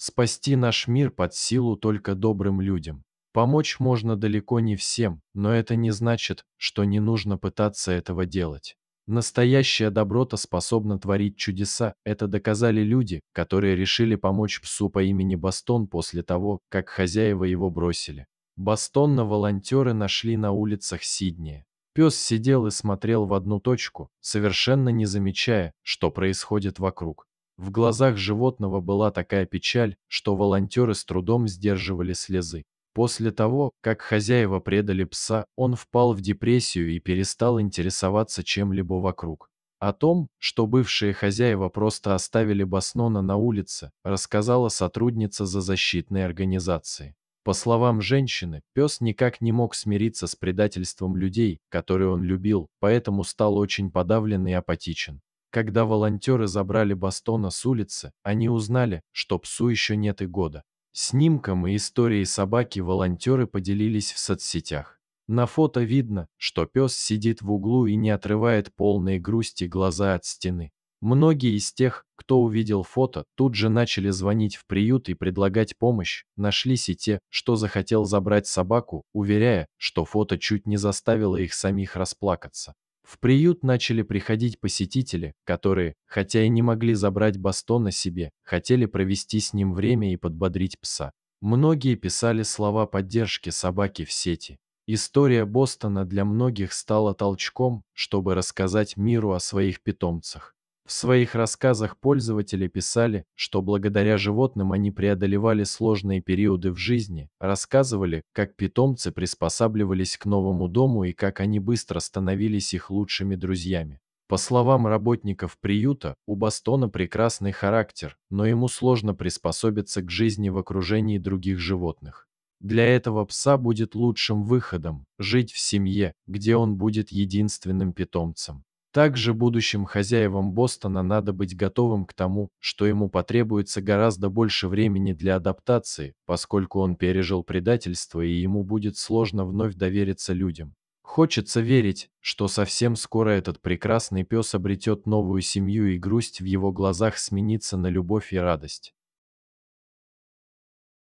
Спасти наш мир под силу только добрым людям. Помочь можно далеко не всем, но это не значит, что не нужно пытаться этого делать. Настоящая доброта способна творить чудеса, это доказали люди, которые решили помочь псу по имени Бастон после того, как хозяева его бросили. Бастонна волонтеры нашли на улицах Сиднея. Пес сидел и смотрел в одну точку, совершенно не замечая, что происходит вокруг. В глазах животного была такая печаль, что волонтеры с трудом сдерживали слезы. После того, как хозяева предали пса, он впал в депрессию и перестал интересоваться чем-либо вокруг. О том, что бывшие хозяева просто оставили Баснона на улице, рассказала сотрудница за защитной организации. По словам женщины, пес никак не мог смириться с предательством людей, которые он любил, поэтому стал очень подавлен и апатичен. Когда волонтеры забрали Бастона с улицы, они узнали, что псу еще нет и года. Снимком и историей собаки волонтеры поделились в соцсетях. На фото видно, что пес сидит в углу и не отрывает полные грусти глаза от стены. Многие из тех, кто увидел фото, тут же начали звонить в приют и предлагать помощь, нашлись и те, что захотел забрать собаку, уверяя, что фото чуть не заставило их самих расплакаться. В приют начали приходить посетители, которые, хотя и не могли забрать Бастона себе, хотели провести с ним время и подбодрить пса. Многие писали слова поддержки собаки в сети. История Бостона для многих стала толчком, чтобы рассказать миру о своих питомцах. В своих рассказах пользователи писали, что благодаря животным они преодолевали сложные периоды в жизни, рассказывали, как питомцы приспосабливались к новому дому и как они быстро становились их лучшими друзьями. По словам работников приюта, у Бастона прекрасный характер, но ему сложно приспособиться к жизни в окружении других животных. Для этого пса будет лучшим выходом – жить в семье, где он будет единственным питомцем. Также будущим хозяевам Бостона надо быть готовым к тому, что ему потребуется гораздо больше времени для адаптации, поскольку он пережил предательство и ему будет сложно вновь довериться людям. Хочется верить, что совсем скоро этот прекрасный пес обретет новую семью и грусть в его глазах сменится на любовь и радость.